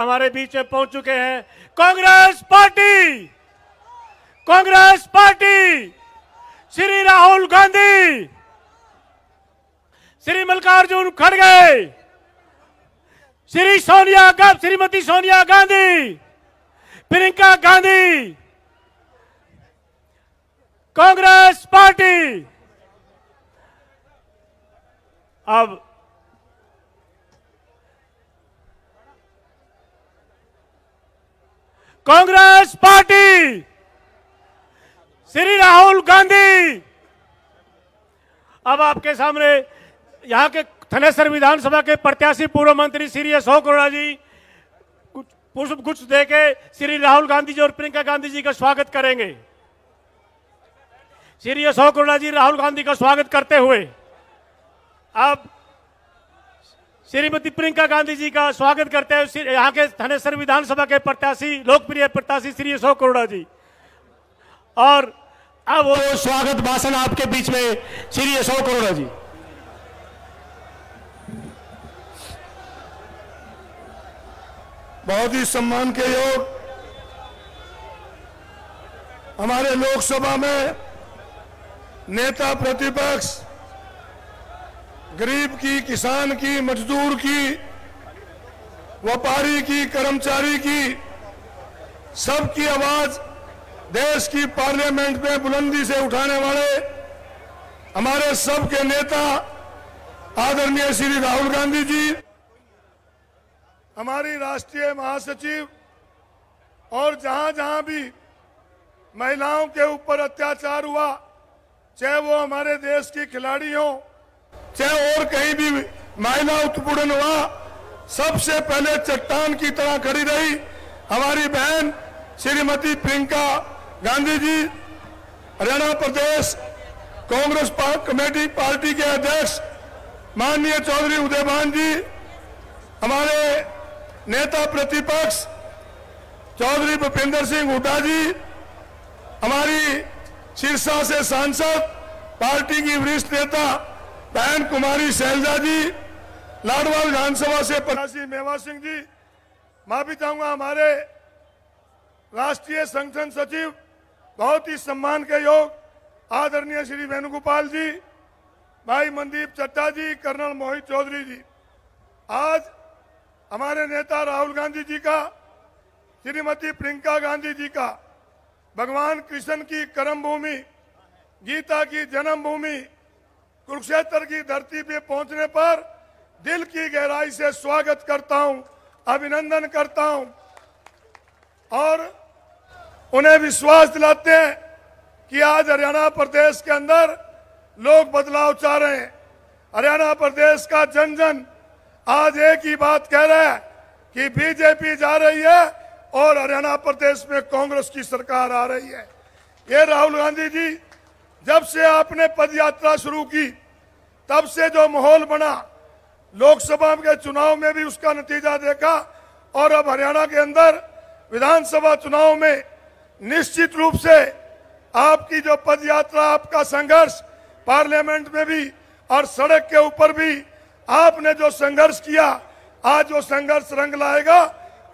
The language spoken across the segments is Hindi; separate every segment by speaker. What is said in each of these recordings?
Speaker 1: हमारे बीच में पहुंच चुके हैं कांग्रेस पार्टी कांग्रेस पार्टी श्री राहुल गांधी श्री मल्लिकार्जुन खड़गे श्री सोनिया गांधी श्रीमती सोनिया गांधी प्रियंका गांधी कांग्रेस पार्टी अब कांग्रेस पार्टी श्री राहुल गांधी अब आपके सामने यहाँ के थनेसर विधानसभा के प्रत्याशी पूर्व मंत्री श्री अशोक अरोड़ा जी कुछ पुष्प गुच्छ देके श्री राहुल गांधी जी और प्रियंका गांधी जी का स्वागत करेंगे श्री अशोक अरोड़ा जी राहुल गांधी का स्वागत करते हुए अब श्रीमती प्रियंका गांधी जी का स्वागत करते हैं यहाँ के धनेसर विधानसभा के प्रत्याशी लोकप्रिय प्रत्याशी श्री अशोक अरोड़ा जी और अब वो स्वागत भाषण आपके बीच में श्री अशोक अरोड़ा जी
Speaker 2: बहुत ही सम्मान के योग हमारे लोकसभा में नेता प्रतिपक्ष गरीब की किसान की मजदूर की व्यापारी की कर्मचारी की सबकी आवाज देश की पार्लियामेंट में बुलंदी से उठाने वाले हमारे सबके नेता आदरणीय श्री राहुल गांधी जी हमारी राष्ट्रीय महासचिव और जहां जहां भी महिलाओं के ऊपर अत्याचार हुआ चाहे वो हमारे देश की खिलाड़ी हों चाहे और कहीं भी महिला उत्पीड़न हुआ सबसे पहले चट्टान की तरह खड़ी रही हमारी बहन श्रीमती प्रियंका गांधी जी हरियाणा प्रदेश कांग्रेस कमेटी पार्टी के अध्यक्ष माननीय चौधरी उदयमान जी हमारे नेता प्रतिपक्ष चौधरी भूपेंद्र सिंह हुडा जी हमारी सिरसा से सांसद पार्टी की वरिष्ठ नेता बहन कुमारी शैलजा जी लाडवा विधानसभा से परासी मेवा सिंह जी माफी चाहूंगा हमारे राष्ट्रीय संगठन सचिव बहुत ही सम्मान के योग आदरणीय श्री वेणुगोपाल जी भाई मनदीप चट्टा जी कर्नल मोहित चौधरी जी आज हमारे नेता राहुल गांधी जी का श्रीमती प्रियंका गांधी जी का भगवान कृष्ण की कर्म भूमि गीता की जन्मभूमि कुरुक्षेत्र की धरती पे पहुंचने पर दिल की गहराई से स्वागत करता हूं अभिनंदन करता हूं और उन्हें विश्वास दिलाते हैं कि आज हरियाणा प्रदेश के अंदर लोग बदलाव चाह रहे हैं हरियाणा प्रदेश का जन जन आज एक ही बात कह रहा है कि बीजेपी जा रही है और हरियाणा प्रदेश में कांग्रेस की सरकार आ रही है ये राहुल गांधी जी जब से आपने पद यात्रा शुरू की तब से जो माहौल बना लोकसभा के चुनाव में भी उसका नतीजा देखा और अब हरियाणा के अंदर विधानसभा चुनाव में निश्चित रूप से आपकी जो पद यात्रा आपका संघर्ष पार्लियामेंट में भी और सड़क के ऊपर भी आपने जो संघर्ष किया आज वो संघर्ष रंग लाएगा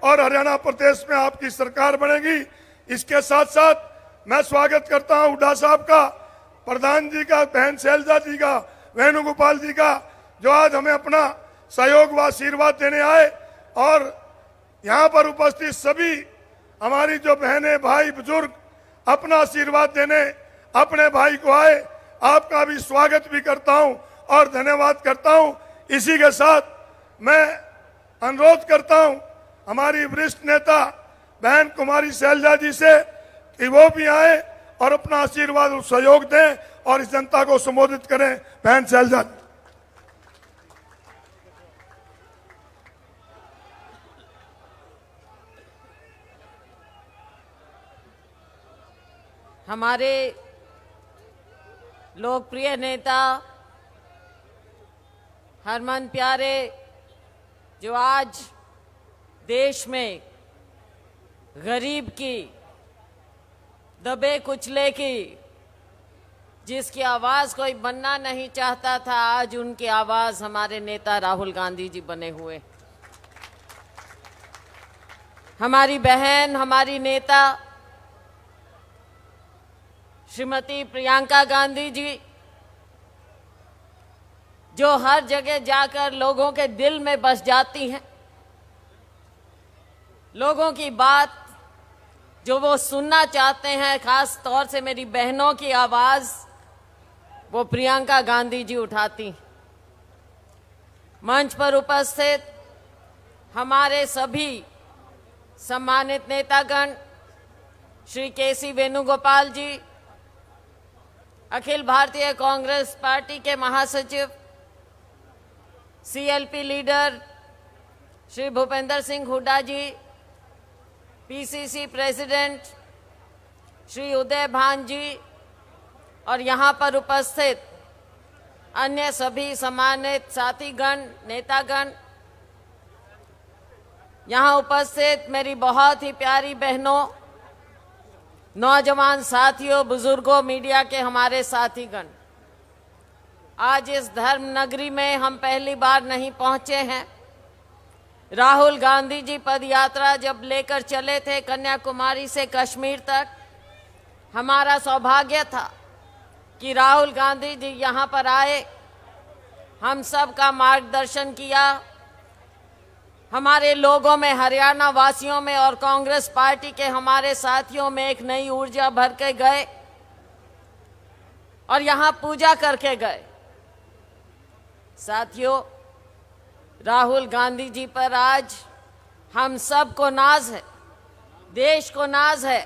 Speaker 2: और हरियाणा प्रदेश में आपकी सरकार बनेगी इसके साथ साथ मैं स्वागत करता हूं हुडा साहब का प्रधान जी का बहन शैलजा जी का वेणुगोपाल जी का जो आज हमें अपना सहयोग व आशीर्वाद देने आए और यहाँ पर उपस्थित सभी हमारी जो बहनें भाई बुजुर्ग अपना आशीर्वाद देने अपने भाई को आए आपका भी स्वागत भी करता हूँ और धन्यवाद करता हूँ इसी के साथ मैं अनुरोध करता हूँ हमारी वरिष्ठ नेता बहन कुमारी शैलजा जी से कि वो भी आए और अपना आशीर्वाद और सहयोग दें और इस जनता को संबोधित करें बहन सैलजा
Speaker 3: हमारे लोकप्रिय नेता हरमन प्यारे जो आज देश में गरीब की दबे कुचले की जिसकी आवाज कोई बनना नहीं चाहता था आज उनकी आवाज हमारे नेता राहुल गांधी जी बने हुए हमारी बहन हमारी नेता श्रीमती प्रियंका गांधी जी जो हर जगह जाकर लोगों के दिल में बस जाती हैं लोगों की बात जो वो सुनना चाहते हैं खास तौर से मेरी बहनों की आवाज वो प्रियंका गांधी जी उठाती मंच पर उपस्थित हमारे सभी सम्मानित नेतागण श्री के सी वेणुगोपाल जी अखिल भारतीय कांग्रेस पार्टी के महासचिव CLP leader Shri Bhupinder Singh Hooda ji PCC president Shri Uday Bhan ji और यहाँ पर उपस्थित अन्य सभी सम्मानित साथीगण नेतागण यहाँ उपस्थित मेरी बहुत ही प्यारी बहनों नौजवान साथियों बुजुर्गों मीडिया के हमारे साथीगण आज इस धर्म नगरी में हम पहली बार नहीं पहुंचे हैं राहुल गांधी जी पदयात्रा जब लेकर चले थे कन्याकुमारी से कश्मीर तक हमारा सौभाग्य था कि राहुल गांधी जी यहाँ पर आए हम सब का मार्गदर्शन किया हमारे लोगों में हरियाणा वासियों में और कांग्रेस पार्टी के हमारे साथियों में एक नई ऊर्जा भर के गए और यहाँ पूजा करके गए साथियों राहुल गांधी जी पर आज हम सब को नाज है देश को नाज है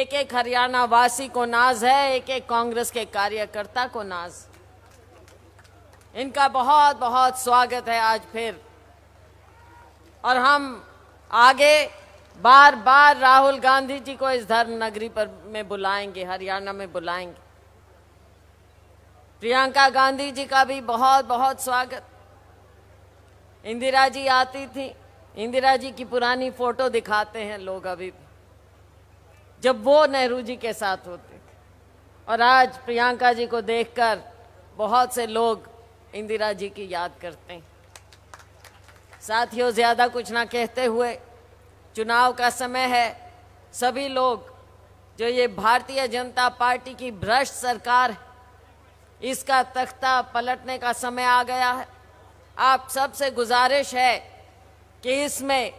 Speaker 3: एक एक हरियाणा वासी को नाज है एक एक कांग्रेस के कार्यकर्ता को नाज इनका बहुत बहुत स्वागत है आज फिर और हम आगे बार बार राहुल गांधी जी को इस धर्म नगरी पर में बुलाएंगे हरियाणा में बुलाएंगे प्रियंका गांधी जी का भी बहुत बहुत स्वागत इंदिरा जी आती थी इंदिरा जी की पुरानी फोटो दिखाते हैं लोग अभी भी जब वो नेहरू जी के साथ होते थे और आज प्रियंका जी को देखकर बहुत से लोग इंदिरा जी की याद करते हैं साथियों ज़्यादा कुछ ना कहते हुए चुनाव का समय है सभी लोग जो ये भारतीय जनता पार्टी की भ्रष्ट सरकार है इसका तख्ता पलटने का समय आ गया है आप सब से गुजारिश है कि इसमें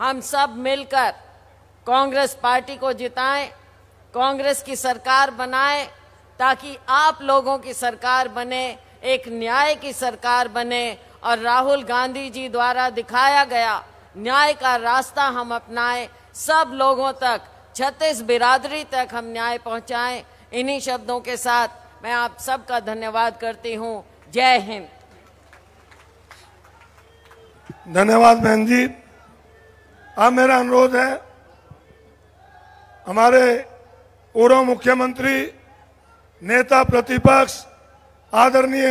Speaker 3: हम सब मिलकर कांग्रेस पार्टी को जिताएं, कांग्रेस की सरकार बनाएं, ताकि आप लोगों की सरकार बने एक न्याय की सरकार बने और राहुल गांधी जी द्वारा दिखाया गया न्याय का रास्ता हम अपनाएं, सब लोगों तक छत्तीस बिरादरी तक हम न्याय पहुंचाएं। इन्हीं शब्दों के साथ मैं आप सबका धन्यवाद करती हूँ जय हिंद
Speaker 2: धन्यवाद बहन जी अब मेरा अनुरोध है हमारे पूर्व मुख्यमंत्री नेता प्रतिपक्ष आदरणीय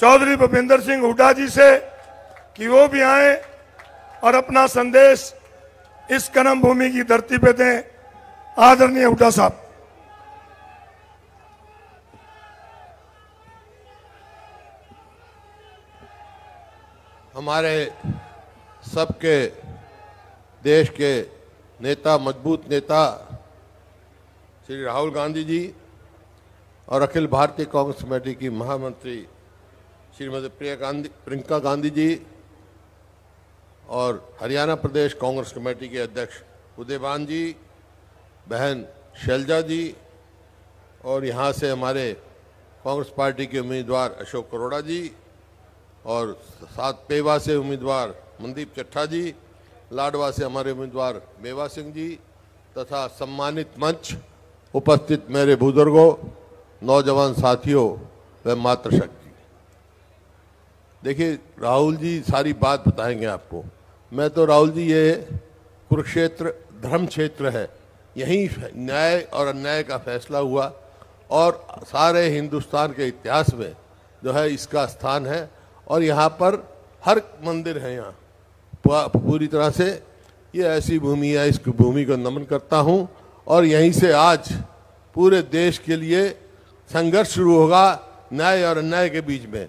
Speaker 2: चौधरी भूपेंद्र सिंह हुड्डा जी से कि वो भी आए और अपना संदेश इस कर्म भूमि की धरती पे दें आदरणीय हुड्डा साहब
Speaker 4: हमारे सबके देश के नेता मजबूत नेता श्री राहुल गांधी जी और अखिल भारतीय कांग्रेस कमेटी की महामंत्री श्रीमती प्रिया गांधी प्रियंका गांधी जी और हरियाणा प्रदेश कांग्रेस कमेटी के अध्यक्ष उदयवान जी बहन शैलजा जी और यहाँ से हमारे कांग्रेस पार्टी के उम्मीदवार अशोक अरोड़ा जी और साथ पेवा से उम्मीदवार मनदीप चट्ठा जी लाडवा से हमारे उम्मीदवार मेवा सिंह जी तथा सम्मानित मंच उपस्थित मेरे बुजुर्गों नौजवान साथियों व मातृशक्ति देखिए राहुल जी सारी बात बताएंगे आपको मैं तो राहुल जी ये कुरुक्षेत्र धर्म क्षेत्र है यहीं न्याय और अन्याय का फैसला हुआ और सारे हिंदुस्तान के इतिहास में जो है इसका स्थान है और यहाँ पर हर मंदिर है यहाँ पूरी तरह से ये ऐसी भूमि है इस भूमि को नमन करता हूँ और यहीं से आज पूरे देश के लिए संघर्ष शुरू होगा न्याय और अन्याय के बीच में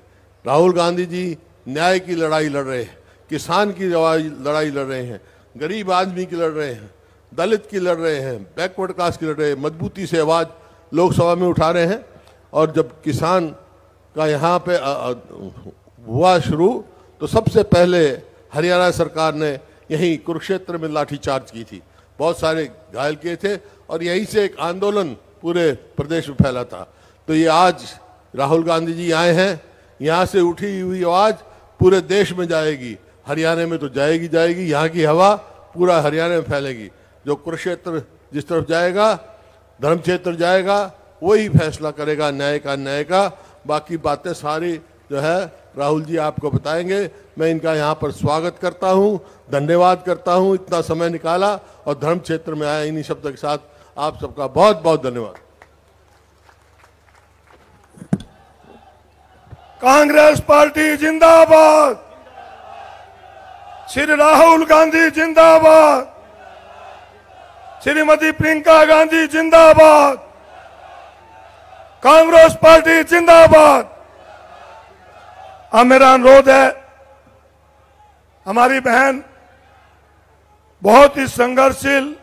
Speaker 4: राहुल गांधी जी न्याय की लड़ाई लड़ रहे हैं किसान की लड़ाई लड़ रहे हैं गरीब आदमी की लड़ रहे हैं दलित की लड़ रहे हैं बैकवर्ड कास्ट की लड़ रहे हैं मजबूती से आवाज़ लोकसभा में उठा रहे हैं और जब किसान का यहाँ पे हुआ शुरू तो सबसे पहले हरियाणा सरकार ने यहीं कुरुक्षेत्र में लाठीचार्ज की थी बहुत सारे घायल किए थे और यहीं से एक आंदोलन पूरे प्रदेश में फैला था तो ये आज राहुल गांधी जी आए हैं यहाँ से उठी हुई आवाज़ पूरे देश में जाएगी हरियाणा में तो जाएगी जाएगी यहाँ की हवा पूरा हरियाणा में फैलेगी जो कुरुक्षेत्र जिस तरफ जाएगा धर्म क्षेत्र जाएगा वही फैसला करेगा न्याय का न्याय का बाकी बातें सारी जो है राहुल जी आपको बताएंगे मैं इनका यहाँ पर स्वागत करता हूँ धन्यवाद करता हूँ इतना समय निकाला और धर्म क्षेत्र में आया इन्हीं शब्द के साथ आप सबका बहुत बहुत धन्यवाद कांग्रेस
Speaker 2: पार्टी जिंदाबाद श्री राहुल गांधी जिंदाबाद श्रीमती प्रियंका गांधी जिंदाबाद कांग्रेस पार्टी जिंदाबाद अब मेरा अनुरोध है हमारी बहन बहुत ही संघर्षशील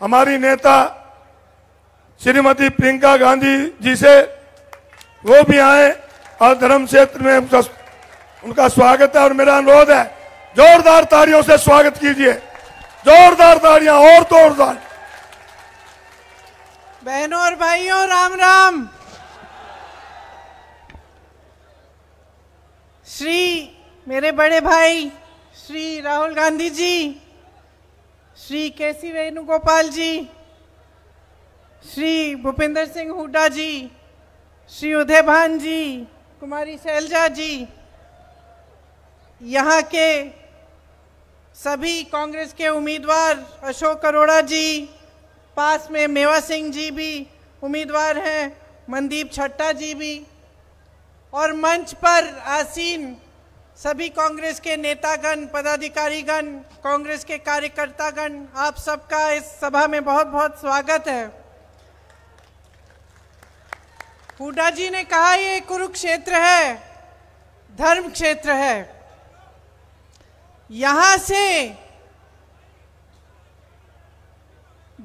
Speaker 2: हमारी नेता श्रीमती प्रियंका गांधी जी से वो भी आए और धर्म क्षेत्र में उनका उनका स्वागत है और मेरा अनुरोध है जोरदार तारियों से स्वागत कीजिए
Speaker 5: जोरदार तारियां और जोरदार बहनों और भाइयों राम राम श्री मेरे बड़े भाई श्री राहुल गांधी जी श्री के सी वेणुगोपाल जी श्री भूपेंद्र सिंह हुड्डा जी श्री उदय भान जी कुमारी शैलजा जी यहाँ के सभी कांग्रेस के उम्मीदवार अशोक अरोड़ा जी पास में मेवा सिंह जी भी उम्मीदवार हैं मनदीप छट्टा जी भी और मंच पर आसीन सभी कांग्रेस के नेतागण पदाधिकारीगण कांग्रेस के कार्यकर्तागण आप सबका इस सभा में बहुत बहुत स्वागत है हुडा जी ने कहा ये कुरुक्षेत्र है धर्म क्षेत्र है यहां से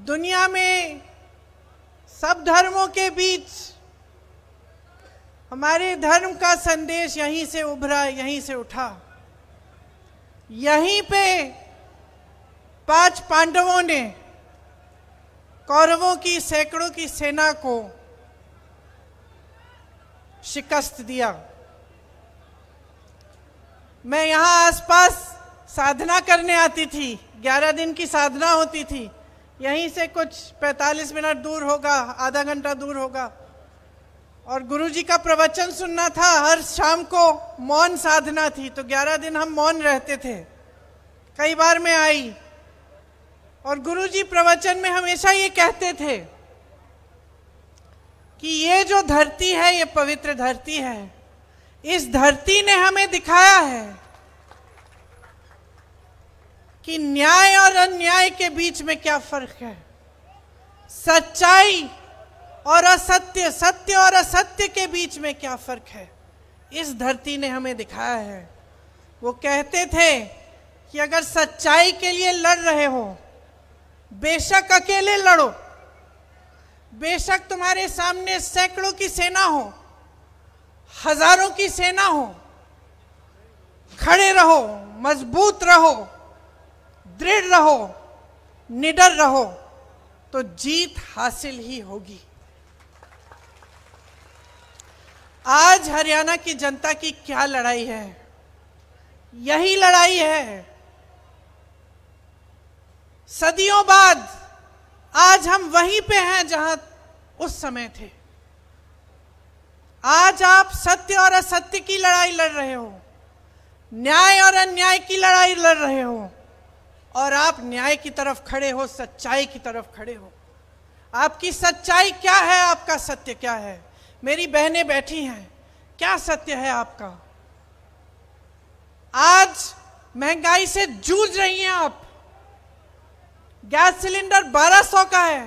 Speaker 5: दुनिया में सब धर्मों के बीच हमारे धर्म का संदेश यहीं से उभरा यहीं से उठा यहीं पे पांच पांडवों ने कौरवों की सैकड़ों की सेना को शिकस्त दिया मैं यहाँ आसपास साधना करने आती थी ग्यारह दिन की साधना होती थी यहीं से कुछ 45 मिनट दूर होगा आधा घंटा दूर होगा और गुरु जी का प्रवचन सुनना था हर शाम को मौन साधना थी तो ग्यारह दिन हम मौन रहते थे कई बार मैं आई और गुरु जी प्रवचन में हमेशा ये कहते थे कि ये जो धरती है ये पवित्र धरती है इस धरती ने हमें दिखाया है कि न्याय और अन्याय के बीच में क्या फर्क है सच्चाई और असत्य सत्य और असत्य के बीच में क्या फर्क है इस धरती ने हमें दिखाया है वो कहते थे कि अगर सच्चाई के लिए लड़ रहे हो बेशक अकेले लड़ो बेशक तुम्हारे सामने सैकड़ों की सेना हो हजारों की सेना हो खड़े रहो मजबूत रहो दृढ़ रहो निडर रहो तो जीत हासिल ही होगी आज हरियाणा की जनता की क्या लड़ाई है यही लड़ाई है सदियों बाद आज हम वहीं पे हैं जहां उस समय थे आज आप सत्य और असत्य की लड़ाई लड़ रहे हो न्याय और अन्याय की लड़ाई लड़ रहे हो और आप न्याय की तरफ खड़े हो सच्चाई की तरफ खड़े हो आपकी सच्चाई क्या है आपका सत्य क्या है मेरी बहनें बैठी हैं क्या सत्य है आपका आज महंगाई से जूझ रही हैं आप गैस सिलेंडर 1200 का है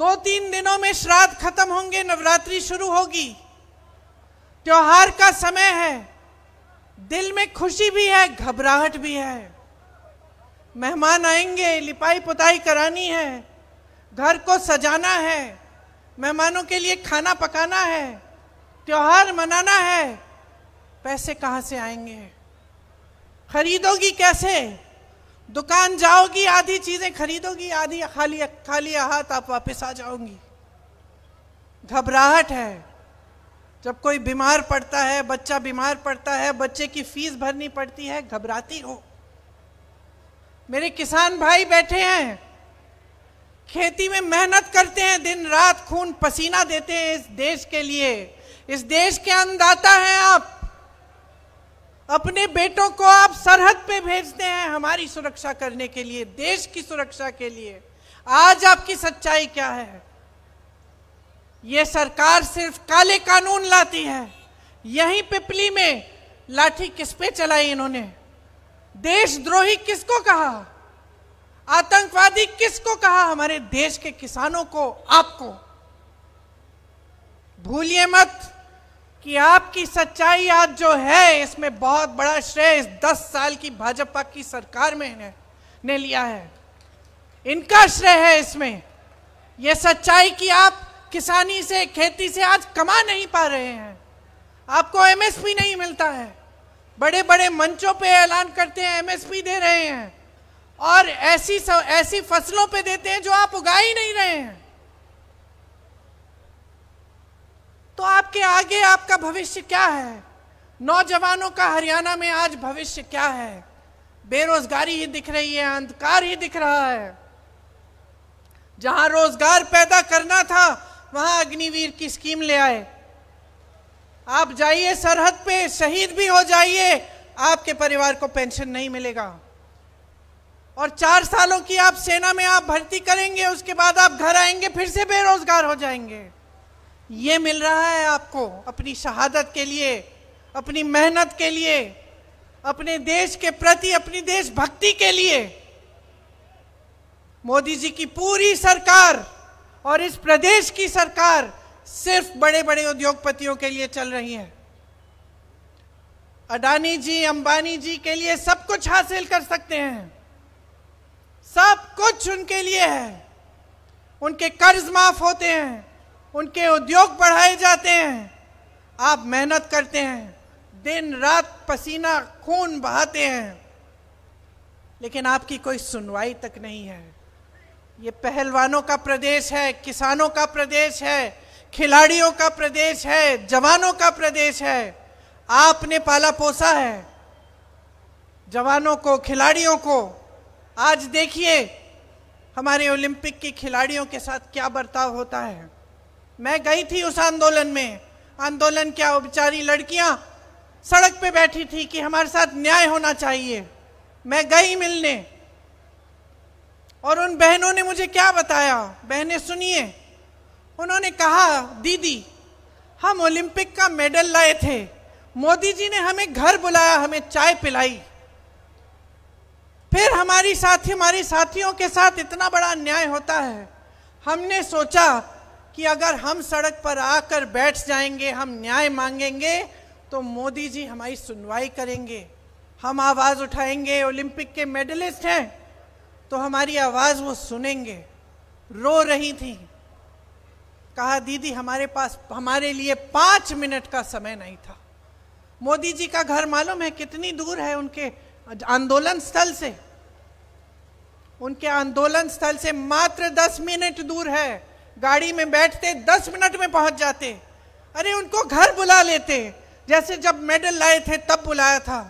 Speaker 5: दो तीन दिनों में श्राद्ध खत्म होंगे नवरात्रि शुरू होगी त्योहार का समय है दिल में खुशी भी है घबराहट भी है मेहमान आएंगे लिपाई पुताई करानी है घर को सजाना है मेहमानों के लिए खाना पकाना है त्यौहार मनाना है पैसे कहाँ से आएंगे खरीदोगी कैसे दुकान जाओगी आधी चीजें खरीदोगी आधी खाली खाली हाथ आप वापस आ जाओगी घबराहट है जब कोई बीमार पड़ता है बच्चा बीमार पड़ता है बच्चे की फीस भरनी पड़ती है घबराती हो मेरे किसान भाई बैठे हैं खेती में मेहनत करते हैं दिन रात खून पसीना देते हैं इस देश के लिए इस देश के अन्नदाता हैं आप अपने बेटों को आप सरहद पे भेजते हैं हमारी सुरक्षा करने के लिए देश की सुरक्षा के लिए आज आपकी सच्चाई क्या है ये सरकार सिर्फ काले कानून लाती है यहीं पिपली में लाठी किस पे चलाई इन्होंने देशद्रोही किसको कहा आतंकवादी किसको कहा हमारे देश के किसानों को आपको भूलिए मत कि आपकी सच्चाई आज जो है इसमें बहुत बड़ा श्रेय इस दस साल की भाजपा की सरकार में ने, ने लिया है इनका श्रेय है इसमें यह सच्चाई कि आप किसानी से खेती से आज कमा नहीं पा रहे हैं आपको एमएसपी नहीं मिलता है बड़े बड़े मंचों पे ऐलान करते हैं एमएसपी दे रहे हैं और ऐसी सव, ऐसी फसलों पे देते हैं जो आप उगा ही नहीं रहे हैं तो आपके आगे आपका भविष्य क्या है नौजवानों का हरियाणा में आज भविष्य क्या है बेरोजगारी ही दिख रही है अंधकार ही दिख रहा है जहां रोजगार पैदा करना था वहां अग्निवीर की स्कीम ले आए आप जाइए सरहद पे शहीद भी हो जाइए आपके परिवार को पेंशन नहीं मिलेगा और चार सालों की आप सेना में आप भर्ती करेंगे उसके बाद आप घर आएंगे फिर से बेरोजगार हो जाएंगे ये मिल रहा है आपको अपनी शहादत के लिए अपनी मेहनत के लिए अपने देश के प्रति अपनी देशभक्ति के लिए मोदी जी की पूरी सरकार और इस प्रदेश की सरकार सिर्फ बड़े बड़े उद्योगपतियों के लिए चल रही है अडानी जी अंबानी जी के लिए सब कुछ हासिल कर सकते हैं सब कुछ उनके लिए है उनके कर्ज माफ होते हैं उनके उद्योग बढ़ाए जाते हैं आप मेहनत करते हैं दिन रात पसीना खून बहाते हैं लेकिन आपकी कोई सुनवाई तक नहीं है ये पहलवानों का प्रदेश है किसानों का प्रदेश है खिलाड़ियों का प्रदेश है जवानों का प्रदेश है आपने पाला पोसा है जवानों को खिलाड़ियों को आज देखिए हमारे ओलंपिक के खिलाड़ियों के साथ क्या बर्ताव होता है मैं गई थी उस आंदोलन में आंदोलन क्या उपचारी लड़कियां सड़क पे बैठी थी कि हमारे साथ न्याय होना चाहिए मैं गई मिलने और उन बहनों ने मुझे क्या बताया बहनें सुनिए उन्होंने कहा दीदी हम ओलंपिक का मेडल लाए थे मोदी जी ने हमें घर बुलाया हमें चाय पिलाई फिर हमारी साथी हमारी साथियों के साथ इतना बड़ा अन्याय होता है हमने सोचा कि अगर हम सड़क पर आकर बैठ जाएंगे हम न्याय मांगेंगे तो मोदी जी हमारी सुनवाई करेंगे हम आवाज़ उठाएंगे ओलंपिक के मेडलिस्ट हैं तो हमारी आवाज़ वो सुनेंगे रो रही थी कहा दीदी हमारे पास हमारे लिए पाँच मिनट का समय नहीं था मोदी जी का घर मालूम है कितनी दूर है उनके आंदोलन स्थल से उनके आंदोलन स्थल से मात्र दस मिनट दूर है गाड़ी में बैठते दस मिनट में पहुंच जाते अरे उनको घर बुला लेते जैसे जब मेडल लाए थे तब बुलाया था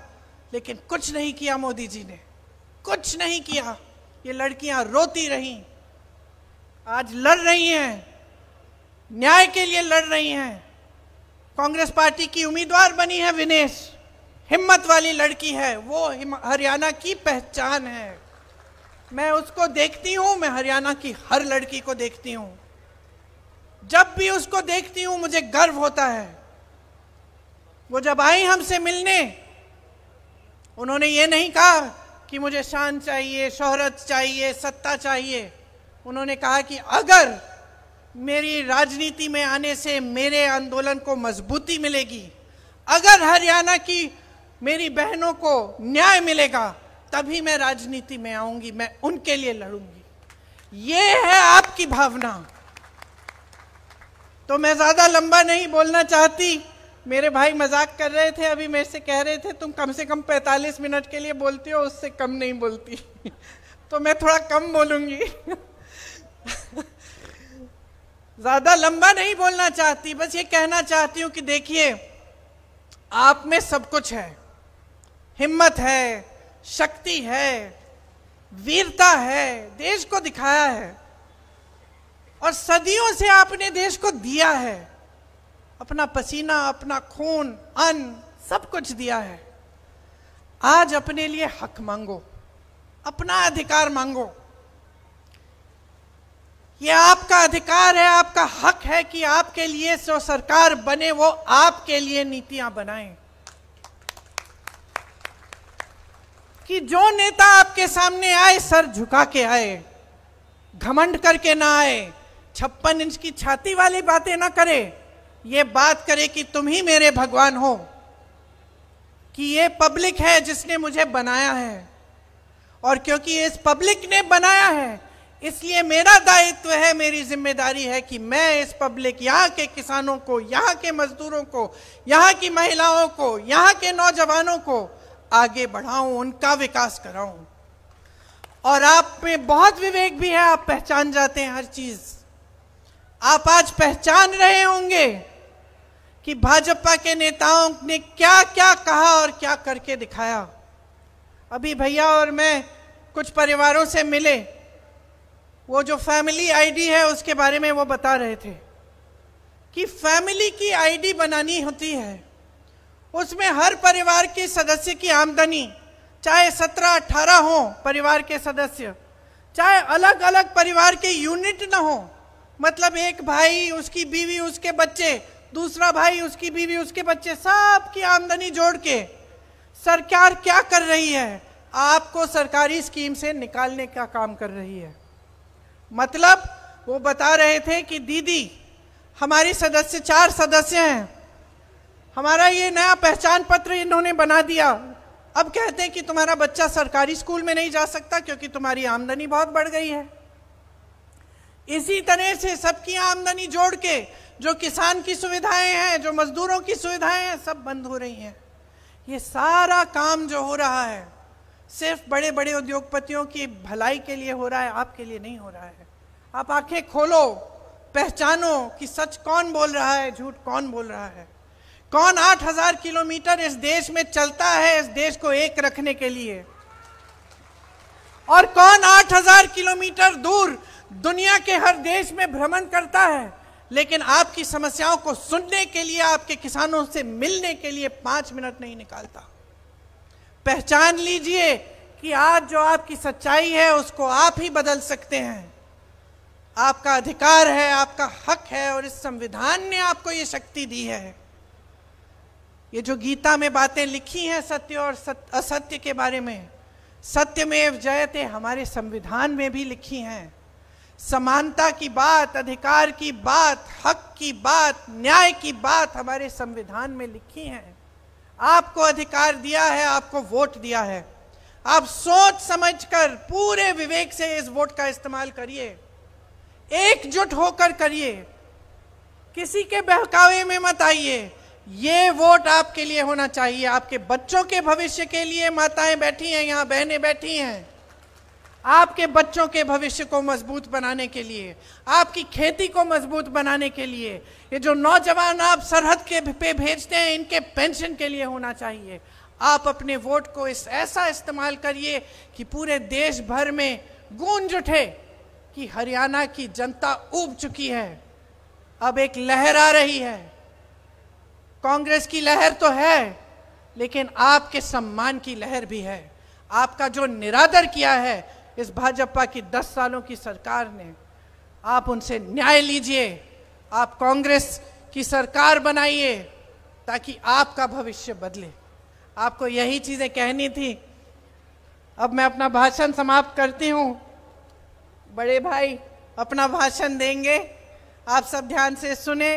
Speaker 5: लेकिन कुछ नहीं किया मोदी जी ने कुछ नहीं किया ये लड़कियां रोती रही आज लड़ रही हैं न्याय के लिए लड़ रही हैं कांग्रेस पार्टी की उम्मीदवार बनी है विनेश हिम्मत वाली लड़की है वो हरियाणा की पहचान है मैं उसको देखती हूँ मैं हरियाणा की हर लड़की को देखती हूँ जब भी उसको देखती हूँ मुझे गर्व होता है वो जब आई हमसे मिलने उन्होंने ये नहीं कहा कि मुझे शान चाहिए शोहरत चाहिए सत्ता चाहिए उन्होंने कहा कि अगर मेरी राजनीति में आने से मेरे आंदोलन को मजबूती मिलेगी अगर हरियाणा की मेरी बहनों को न्याय मिलेगा तभी मैं राजनीति में आऊंगी मैं उनके लिए लड़ूंगी ये है आपकी भावना तो मैं ज्यादा लंबा नहीं बोलना चाहती मेरे भाई मजाक कर रहे थे अभी मेरे से कह रहे थे तुम कम से कम 45 मिनट के लिए बोलती हो उससे कम नहीं बोलती तो मैं थोड़ा कम बोलूंगी ज्यादा लंबा नहीं बोलना चाहती बस ये कहना चाहती हूँ कि देखिए आप में सब कुछ है हिम्मत है शक्ति है वीरता है देश को दिखाया है और सदियों से आपने देश को दिया है अपना पसीना अपना खून अन्न सब कुछ दिया है आज अपने लिए हक मांगो अपना अधिकार मांगो ये आपका अधिकार है आपका हक है कि आपके लिए जो सरकार बने वो आपके लिए नीतियां बनाएं कि जो नेता आपके सामने आए सर झुका के आए घमंड करके ना आए छप्पन इंच की छाती वाली बातें ना करे ये बात करे कि तुम ही मेरे भगवान हो कि ये पब्लिक है जिसने मुझे बनाया है और क्योंकि इस पब्लिक ने बनाया है इसलिए मेरा दायित्व है मेरी जिम्मेदारी है कि मैं इस पब्लिक यहाँ के किसानों को यहाँ के मजदूरों को यहाँ की महिलाओं को यहाँ के नौजवानों को आगे बढ़ाऊं उनका विकास कराऊं और आप में बहुत विवेक भी है आप पहचान जाते हैं हर चीज आप आज पहचान रहे होंगे कि भाजपा के नेताओं ने क्या क्या कहा और क्या करके दिखाया अभी भैया और मैं कुछ परिवारों से मिले वो जो फैमिली आईडी है उसके बारे में वो बता रहे थे कि फैमिली की आईडी बनानी होती है उसमें हर परिवार के सदस्य की आमदनी चाहे सत्रह अठारह हो परिवार के सदस्य चाहे अलग अलग परिवार के यूनिट ना हो मतलब एक भाई उसकी बीवी उसके बच्चे दूसरा भाई उसकी बीवी उसके बच्चे सब की आमदनी जोड़ के सरकार क्या कर रही है आपको सरकारी स्कीम से निकालने का काम कर रही है मतलब वो बता रहे थे कि दीदी हमारी सदस्य चार सदस्य हैं हमारा ये नया पहचान पत्र इन्होंने बना दिया अब कहते हैं कि तुम्हारा बच्चा सरकारी स्कूल में नहीं जा सकता क्योंकि तुम्हारी आमदनी बहुत बढ़ गई है इसी तरह से सबकी आमदनी जोड़ के जो किसान की सुविधाएं हैं जो मजदूरों की सुविधाएं हैं सब बंद हो रही हैं ये सारा काम जो हो रहा है सिर्फ बड़े बड़े उद्योगपतियों की भलाई के लिए हो रहा है आपके लिए नहीं हो रहा है आप आंखें खोलो पहचानो कि सच कौन बोल रहा है झूठ कौन बोल रहा है कौन आठ हजार किलोमीटर इस देश में चलता है इस देश को एक रखने के लिए और कौन आठ हजार किलोमीटर दूर दुनिया के हर देश में भ्रमण करता है लेकिन आपकी समस्याओं को सुनने के लिए आपके किसानों से मिलने के लिए पांच मिनट नहीं निकालता पहचान लीजिए कि आज जो आपकी सच्चाई है उसको आप ही बदल सकते हैं आपका अधिकार है आपका हक है और इस संविधान ने आपको ये शक्ति दी है ये जो गीता में बातें लिखी हैं सत्य और सत्य असत्य के बारे में सत्य में जयते हमारे संविधान में भी लिखी हैं समानता की बात अधिकार की बात हक की बात न्याय की बात हमारे संविधान में लिखी हैं आपको अधिकार दिया है आपको वोट दिया है आप सोच समझकर पूरे विवेक से इस वोट का इस्तेमाल करिए एकजुट होकर करिए किसी के बहकावे में मत आइए ये वोट आपके लिए होना चाहिए आपके बच्चों के भविष्य के लिए माताएं बैठी हैं यहाँ बहनें बैठी हैं आपके बच्चों के भविष्य को मजबूत बनाने के लिए आपकी खेती को मजबूत बनाने के लिए ये जो नौजवान आप सरहद के पे भेजते हैं इनके पेंशन के लिए होना चाहिए आप अपने वोट को इस ऐसा इस्तेमाल करिए कि पूरे देश भर में गूंज उठे कि हरियाणा की जनता उब चुकी है अब एक लहर आ रही है कांग्रेस की लहर तो है लेकिन आपके सम्मान की लहर भी है आपका जो निरादर किया है इस भाजपा की दस सालों की सरकार ने आप उनसे न्याय लीजिए आप कांग्रेस की सरकार बनाइए ताकि आपका भविष्य बदले आपको यही चीज़ें कहनी थी अब मैं अपना भाषण समाप्त करती हूँ बड़े भाई अपना भाषण देंगे आप सब ध्यान से सुने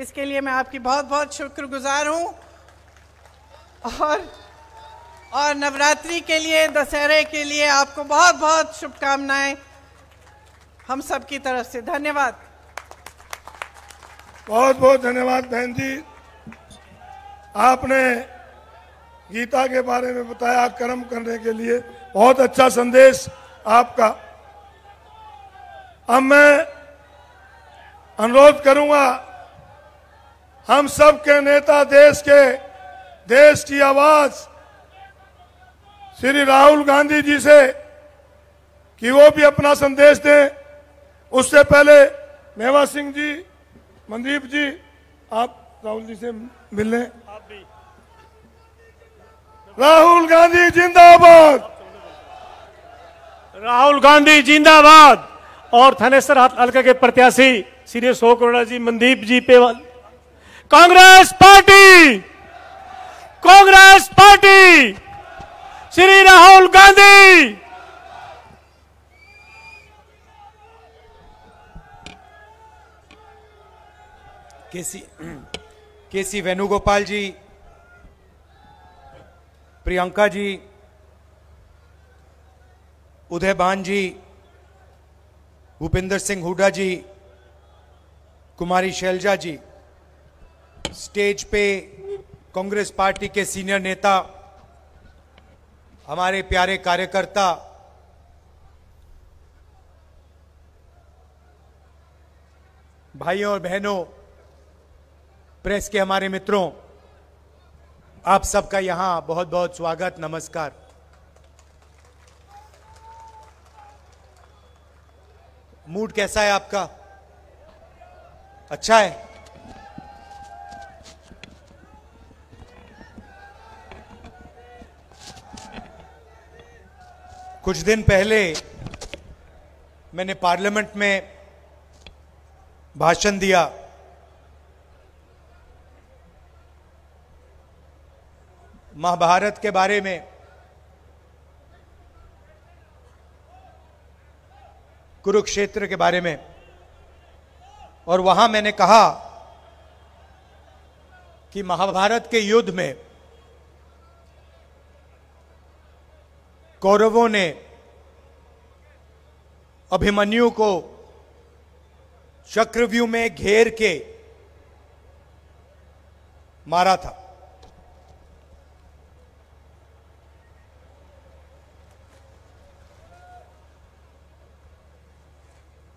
Speaker 5: इसके लिए मैं आपकी बहुत बहुत शुक्रगुजार हूँ और और नवरात्रि के लिए दशहरे के लिए आपको बहुत बहुत शुभकामनाएं हम सब की तरफ से धन्यवाद
Speaker 2: बहुत बहुत धन्यवाद बहन जी आपने गीता के बारे में बताया कर्म करने के लिए बहुत अच्छा संदेश आपका अब मैं अनुरोध करूंगा हम सब के नेता देश के देश की आवाज श्री राहुल गांधी जी से कि वो भी अपना संदेश दें उससे पहले मेवा सिंह जी मनदीप जी आप राहुल जी से मिलने राहुल गांधी जिंदाबाद
Speaker 1: राहुल गांधी जिंदाबाद और थानेसर हल्का के प्रत्याशी श्री अशोक अरोड़ा जी मनदीप जी पे Congress party Congress party Shri Rahul Gandhi
Speaker 6: KC KC Venugopal ji Priyanka ji Uday Bhan ji Bhupinder Singh Hooda ji Kumari Selja ji stage पे कांग्रेस पार्टी के सीनियर नेता हमारे प्यारे कार्यकर्ता भाइयों और बहनों प्रेस के हमारे मित्रों आप सबका यहां बहुत बहुत स्वागत नमस्कार मूड कैसा है आपका अच्छा है कुछ दिन पहले मैंने पार्लियामेंट में भाषण दिया महाभारत के बारे में कुरुक्षेत्र के बारे में और वहां मैंने कहा कि महाभारत के युद्ध में कौरवों ने अभिमन्यु को चक्रव्यूह में घेर के मारा था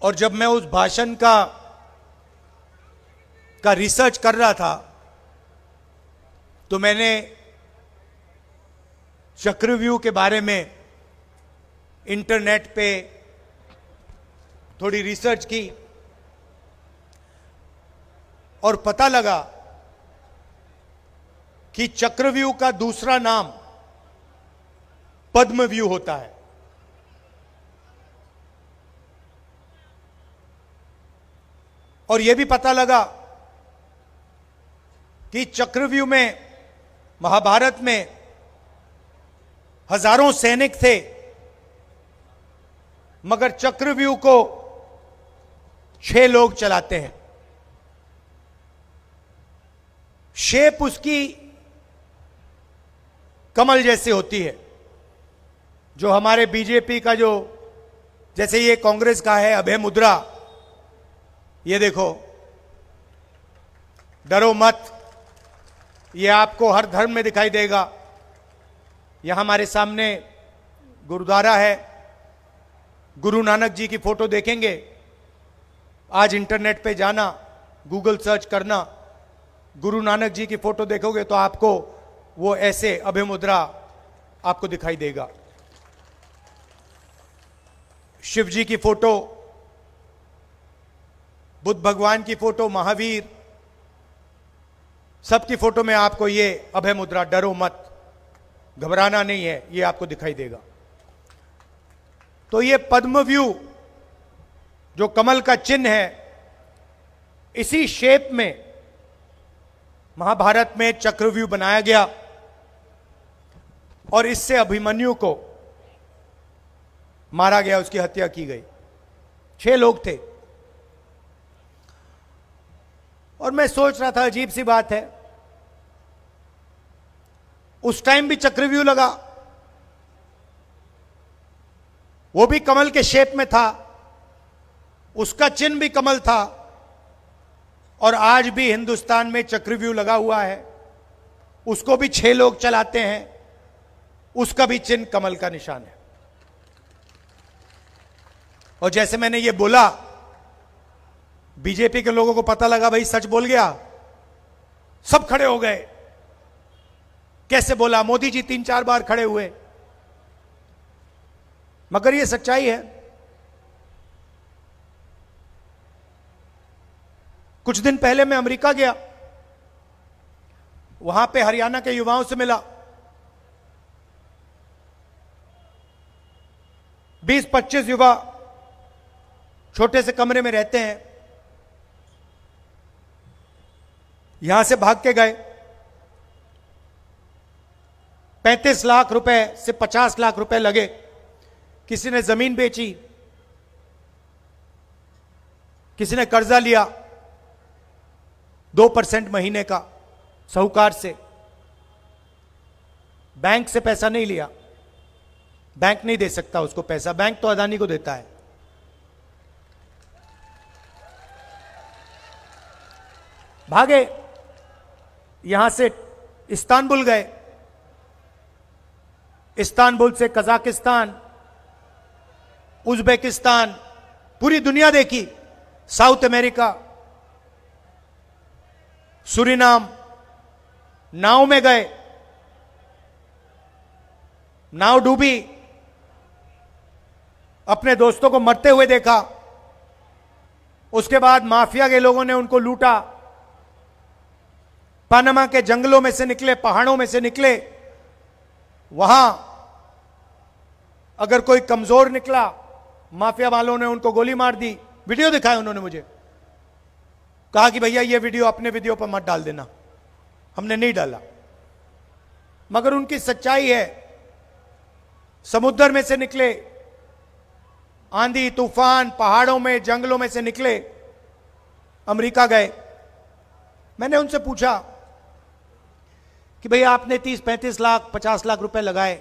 Speaker 6: और जब मैं उस भाषण का का रिसर्च कर रहा था तो मैंने चक्रव्यूह के बारे में इंटरनेट पे थोड़ी रिसर्च की और पता लगा कि चक्रव्यूह का दूसरा नाम पद्मव्यूह होता है और यह भी पता लगा कि चक्रव्यूह में महाभारत में हजारों सैनिक थे मगर चक्रव्यूह को छह लोग चलाते हैं शेप उसकी कमल जैसे होती है जो हमारे बीजेपी का जो जैसे ये कांग्रेस का है अभय मुद्रा ये देखो डरो मत ये आपको हर धर्म में दिखाई देगा यहाँ हमारे सामने गुरुद्वारा है गुरु नानक जी की फ़ोटो देखेंगे आज इंटरनेट पे जाना गूगल सर्च करना गुरु नानक जी की फ़ोटो देखोगे तो आपको वो ऐसे अभिमुद्रा आपको दिखाई देगा शिव जी की फोटो बुद्ध भगवान की फोटो महावीर सबकी फोटो में आपको ये अभय मुद्रा डरो मत घबराना नहीं है ये आपको दिखाई देगा तो ये पद्म व्यू जो कमल का चिन्ह है इसी शेप में महाभारत में चक्रव्यूह बनाया गया और इससे अभिमन्यु को मारा गया उसकी हत्या की गई छह लोग थे और मैं सोच रहा था अजीब सी बात है उस टाइम भी चक्रव्यूह लगा वो भी कमल के शेप में था उसका चिन्ह भी कमल था और आज भी हिंदुस्तान में चक्रव्यूह लगा हुआ है उसको भी छह लोग चलाते हैं उसका भी चिन्ह कमल का निशान है और जैसे मैंने ये बोला बीजेपी के लोगों को पता लगा भाई सच बोल गया सब खड़े हो गए कैसे बोला मोदी जी तीन चार बार खड़े हुए मगर यह सच्चाई है कुछ दिन पहले मैं अमेरिका गया वहां पे हरियाणा के युवाओं से मिला 20-25 युवा छोटे से कमरे में रहते हैं यहां से भाग के गए पैंतीस लाख रुपए से पचास लाख रुपए लगे किसी ने जमीन बेची किसी ने कर्जा लिया दो परसेंट महीने का साहूकार से बैंक से पैसा नहीं लिया बैंक नहीं दे सकता उसको पैसा बैंक तो अदानी को देता है भागे यहां से इस्तानबुल गए इस्तानबुल से कजाकिस्तान उज्बेकिस्तान पूरी दुनिया देखी साउथ अमेरिका सुरीनाम नाव में गए नाव डूबी अपने दोस्तों को मरते हुए देखा उसके बाद माफिया के लोगों ने उनको लूटा पनामा के जंगलों में से निकले पहाड़ों में से निकले वहां अगर कोई कमजोर निकला माफिया वालों ने उनको गोली मार दी वीडियो दिखाया उन्होंने मुझे कहा कि भैया ये वीडियो अपने वीडियो पर मत डाल देना हमने नहीं डाला मगर उनकी सच्चाई है समुद्र में से निकले आंधी तूफान पहाड़ों में जंगलों में से निकले अमेरिका गए मैंने उनसे पूछा कि भाई आपने 30-35 लाख 50 लाख रुपए लगाए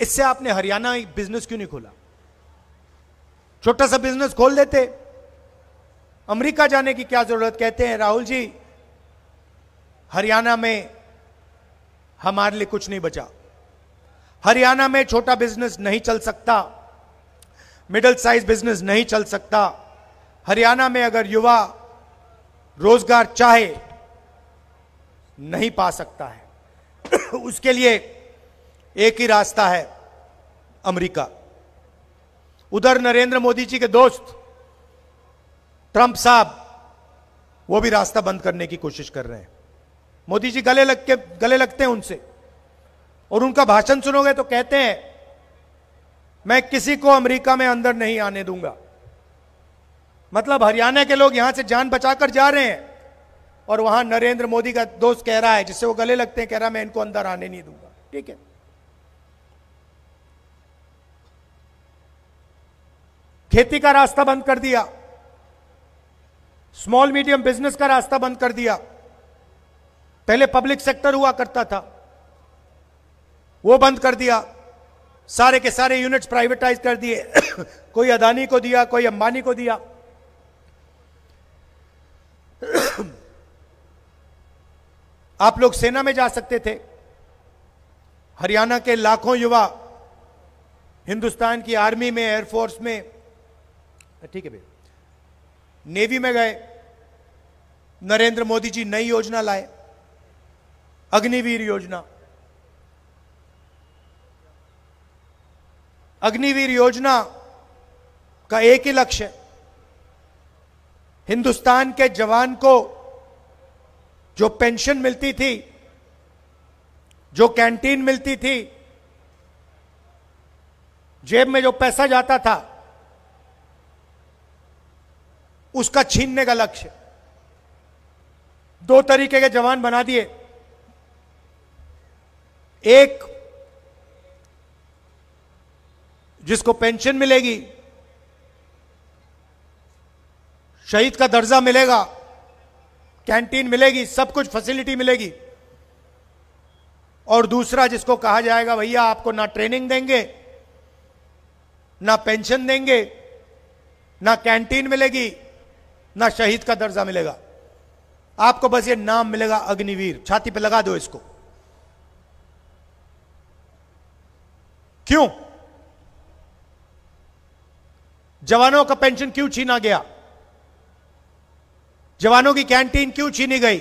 Speaker 6: इससे आपने हरियाणा बिजनेस क्यों नहीं खोला छोटा सा बिजनेस खोल देते अमेरिका जाने की क्या जरूरत कहते हैं राहुल जी हरियाणा में हमारे लिए कुछ नहीं बचा हरियाणा में छोटा बिजनेस नहीं चल सकता मिडिल साइज बिजनेस नहीं चल सकता हरियाणा में अगर युवा रोजगार चाहे नहीं पा सकता है उसके लिए एक ही रास्ता है अमेरिका उधर नरेंद्र मोदी जी के दोस्त ट्रंप साहब वो भी रास्ता बंद करने की कोशिश कर रहे हैं मोदी जी गले लग के गले लगते हैं उनसे और उनका भाषण सुनोगे तो कहते हैं मैं किसी को अमेरिका में अंदर नहीं आने दूंगा मतलब हरियाणा के लोग यहां से जान बचाकर जा रहे हैं और वहां नरेंद्र मोदी का दोस्त कह रहा है जिससे वो गले लगते हैं कह रहा है मैं इनको अंदर आने नहीं दूंगा ठीक है खेती का रास्ता बंद कर दिया स्मॉल मीडियम बिजनेस का रास्ता बंद कर दिया पहले पब्लिक सेक्टर हुआ करता था वो बंद कर दिया सारे के सारे यूनिट्स प्राइवेटाइज कर दिए कोई अदानी को दिया कोई अंबानी को दिया आप लोग सेना में जा सकते थे हरियाणा के लाखों युवा हिंदुस्तान की आर्मी में एयरफोर्स में ठीक है भैया नेवी में गए नरेंद्र मोदी जी नई योजना लाए अग्निवीर योजना अग्निवीर योजना का एक ही लक्ष्य हिंदुस्तान के जवान को जो पेंशन मिलती थी जो कैंटीन मिलती थी जेब में जो पैसा जाता था उसका छीनने का लक्ष्य दो तरीके के जवान बना दिए एक जिसको पेंशन मिलेगी शहीद का दर्जा मिलेगा कैंटीन मिलेगी सब कुछ फैसिलिटी मिलेगी और दूसरा जिसको कहा जाएगा भैया आपको ना ट्रेनिंग देंगे ना पेंशन देंगे ना कैंटीन मिलेगी ना शहीद का दर्जा मिलेगा आपको बस ये नाम मिलेगा अग्निवीर छाती पे लगा दो इसको क्यों जवानों का पेंशन क्यों छीना गया जवानों की कैंटीन क्यों छीनी गई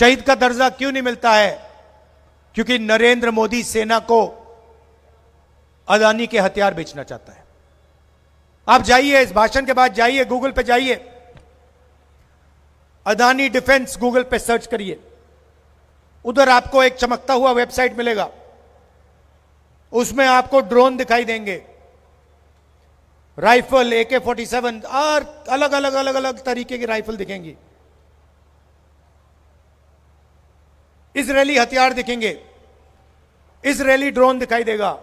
Speaker 6: शहीद का दर्जा क्यों नहीं मिलता है क्योंकि नरेंद्र मोदी सेना को अदानी के हथियार बेचना चाहता है आप जाइए इस भाषण के बाद जाइए गूगल पे जाइए अदानी डिफेंस गूगल पे सर्च करिए उधर आपको एक चमकता हुआ वेबसाइट मिलेगा उसमें आपको ड्रोन दिखाई देंगे राइफल ए के फोर्टी सेवन और अलग अलग अलग अलग तरीके की राइफल दिखेंगी इसराइली हथियार दिखेंगे इसराइली ड्रोन दिखाई देगा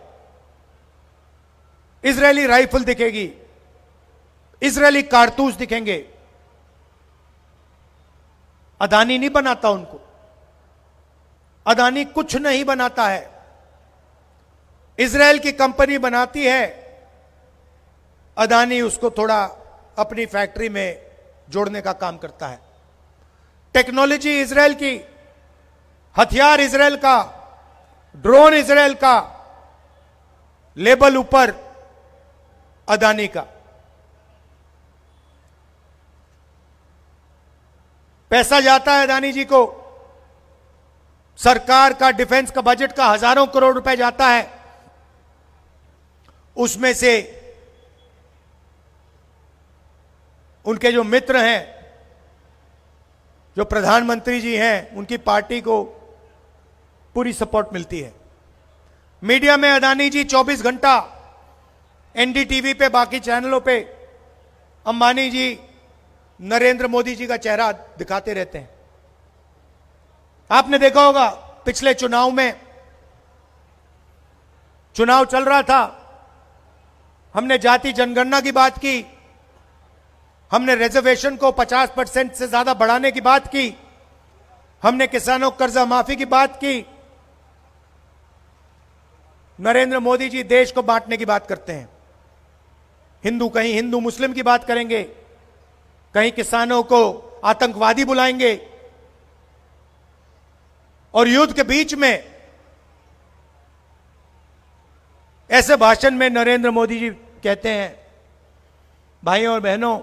Speaker 6: इसराइली राइफल दिखेगी इसराइली कारतूस दिखेंगे अदानी नहीं बनाता उनको अदानी कुछ नहीं बनाता है इसराइल की कंपनी बनाती है अदानी उसको थोड़ा अपनी फैक्ट्री में जोड़ने का काम करता है टेक्नोलॉजी इसराइल की हथियार इसराइल का ड्रोन इसराइल का लेबल ऊपर अदानी का पैसा जाता है अदानी जी को सरकार का डिफेंस का बजट का हजारों करोड़ रुपए जाता है उसमें से उनके जो मित्र हैं जो प्रधानमंत्री जी हैं उनकी पार्टी को पूरी सपोर्ट मिलती है मीडिया में अदानी जी 24 घंटा एनडीटीवी पे बाकी चैनलों पे अंबानी जी नरेंद्र मोदी जी का चेहरा दिखाते रहते हैं आपने देखा होगा पिछले चुनाव में चुनाव चल रहा था हमने जाति जनगणना की बात की हमने रिजर्वेशन को 50 परसेंट से ज्यादा बढ़ाने की बात की हमने किसानों कर्जा माफी की बात की नरेंद्र मोदी जी देश को बांटने की बात करते हैं हिंदू कहीं हिंदू मुस्लिम की बात करेंगे कहीं किसानों को आतंकवादी बुलाएंगे और युद्ध के बीच में ऐसे भाषण में नरेंद्र मोदी जी कहते हैं भाइयों और बहनों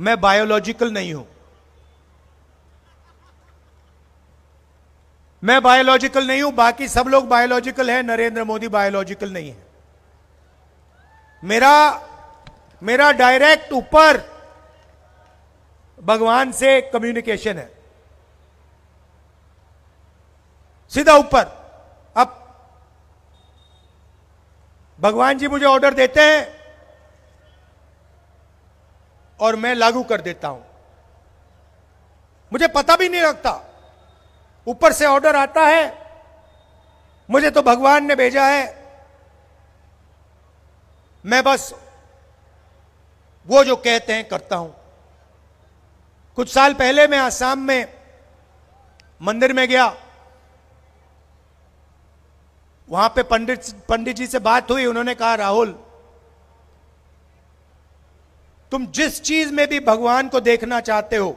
Speaker 6: मैं बायोलॉजिकल नहीं हूं मैं बायोलॉजिकल नहीं हूं बाकी सब लोग बायोलॉजिकल हैं नरेंद्र मोदी बायोलॉजिकल नहीं है मेरा मेरा डायरेक्ट ऊपर भगवान से कम्युनिकेशन है सीधा ऊपर अब भगवान जी मुझे ऑर्डर देते हैं और मैं लागू कर देता हूं मुझे पता भी नहीं लगता ऊपर से ऑर्डर आता है मुझे तो भगवान ने भेजा है मैं बस वो जो कहते हैं करता हूं कुछ साल पहले मैं आसाम में मंदिर में गया वहां पे पंडित पंडित जी से बात हुई उन्होंने कहा राहुल तुम जिस चीज में भी भगवान को देखना चाहते हो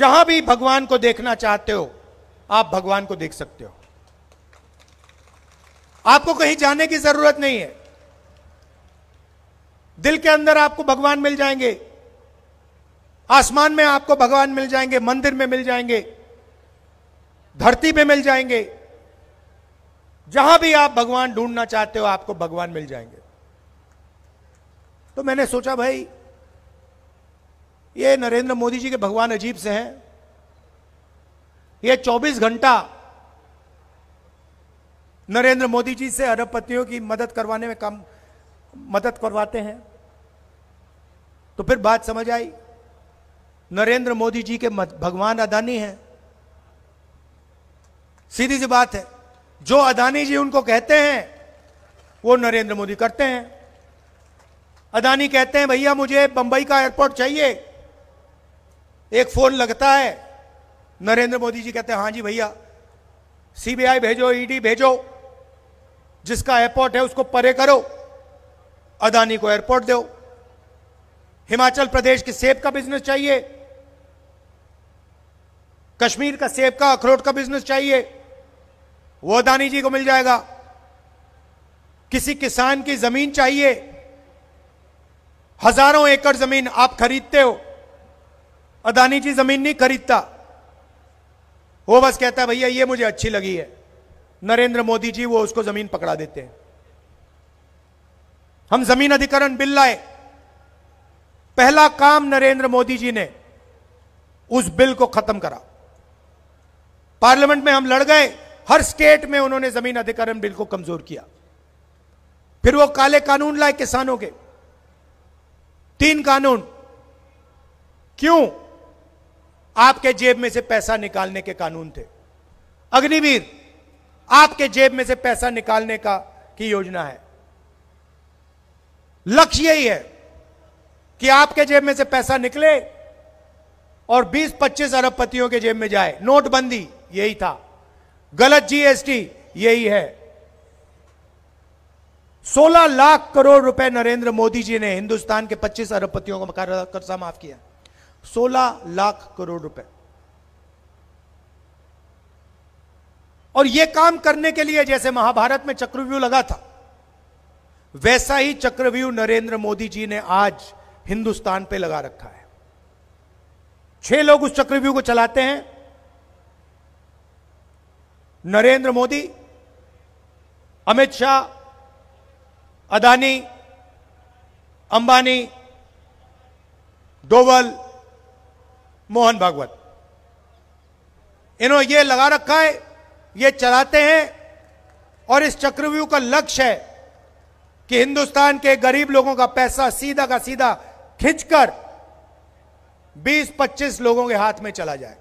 Speaker 6: जहां भी भगवान को देखना चाहते हो आप भगवान को देख सकते हो आपको कहीं जाने की जरूरत नहीं है दिल के अंदर आपको भगवान मिल जाएंगे आसमान में आपको भगवान मिल जाएंगे मंदिर में मिल जाएंगे धरती में मिल जाएंगे जहां भी आप भगवान ढूंढना चाहते हो आपको भगवान मिल जाएंगे तो मैंने सोचा भाई ये नरेंद्र मोदी जी के भगवान अजीब से हैं ये 24 घंटा नरेंद्र मोदी जी से अरबपतियों की मदद करवाने में काम मदद करवाते हैं तो फिर बात समझ आई नरेंद्र मोदी जी के भगवान अदानी हैं सीधी सी बात है जो अदानी जी उनको कहते हैं वो नरेंद्र मोदी करते हैं अदानी कहते हैं भैया मुझे बंबई का एयरपोर्ट चाहिए एक फोन लगता है नरेंद्र मोदी जी कहते हैं हाँ जी भैया सीबीआई भेजो ईडी e भेजो जिसका एयरपोर्ट है उसको परे करो अदानी को एयरपोर्ट दो हिमाचल प्रदेश के सेब का बिजनेस चाहिए कश्मीर का सेब का अखरोट का बिजनेस चाहिए वो अदानी जी को मिल जाएगा किसी किसान की जमीन चाहिए हजारों एकड़ जमीन आप खरीदते हो अदानी जी जमीन नहीं खरीदता वो बस कहता है भैया ये मुझे अच्छी लगी है नरेंद्र मोदी जी वो उसको जमीन पकड़ा देते हैं हम जमीन अधिकरण बिल लाए पहला काम नरेंद्र मोदी जी ने उस बिल को खत्म करा पार्लियामेंट में हम लड़ गए हर स्टेट में उन्होंने जमीन अधिकरण बिल को कमजोर किया फिर वो काले कानून लाए किसानों के तीन कानून क्यों आपके जेब में से पैसा निकालने के कानून थे अग्निवीर आपके जेब में से पैसा निकालने का की योजना है लक्ष्य यही है कि आपके जेब में से पैसा निकले और 20-25 अरबपतियों के जेब में जाए नोटबंदी यही था गलत जीएसटी यही है 16 लाख करोड़ रुपए नरेंद्र मोदी जी ने हिंदुस्तान के 25 अरबपतियों का कर्जा माफ किया 16 लाख करोड़ रुपए और यह काम करने के लिए जैसे महाभारत में चक्रव्यूह लगा था वैसा ही चक्रव्यूह नरेंद्र मोदी जी ने आज हिंदुस्तान पे लगा रखा है छह लोग उस चक्रव्यूह को चलाते हैं नरेंद्र मोदी अमित शाह अदानी अंबानी डोवल मोहन भागवत इन्होंने ये लगा रखा है ये चलाते हैं और इस चक्रव्यूह का लक्ष्य है कि हिंदुस्तान के गरीब लोगों का पैसा सीधा का सीधा खिंचकर 20-25 लोगों के हाथ में चला जाए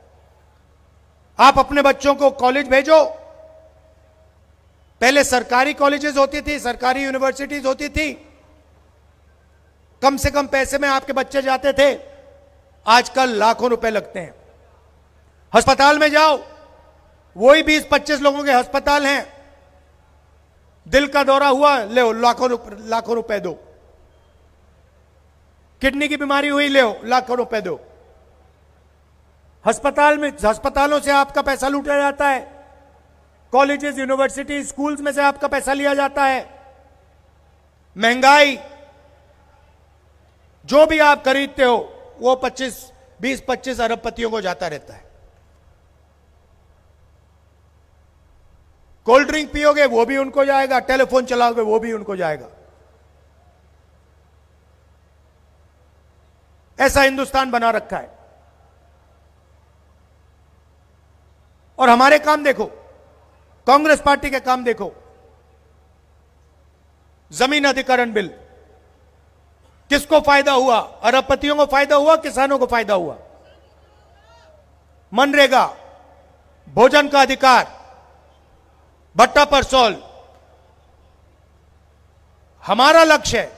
Speaker 6: आप अपने बच्चों को कॉलेज भेजो पहले सरकारी कॉलेजेस होती थी सरकारी यूनिवर्सिटीज होती थी कम से कम पैसे में आपके बच्चे जाते थे आजकल लाखों रुपए लगते हैं अस्पताल में जाओ वही बीस पच्चीस लोगों के अस्पताल हैं दिल का दौरा हुआ ले लाखों लाखों रुपए दो किडनी की बीमारी हुई ले लाखों रुपए दो अस्पताल में अस्पतालों से आपका पैसा लूटा जाता है कॉलेजेस यूनिवर्सिटी स्कूल्स में से आपका पैसा लिया जाता है महंगाई जो भी आप खरीदते हो वो 25 20 25 अरबपतियों को जाता रहता है कोल्ड ड्रिंक पियोगे वो भी उनको जाएगा टेलीफोन चलाओगे वो भी उनको जाएगा ऐसा हिंदुस्तान बना रखा है और हमारे काम देखो कांग्रेस पार्टी के काम देखो जमीन अधिकरण बिल किसको फायदा हुआ अरबपतियों को फायदा हुआ किसानों को फायदा हुआ मनरेगा भोजन का अधिकार भट्टा पर सोल हमारा लक्ष्य है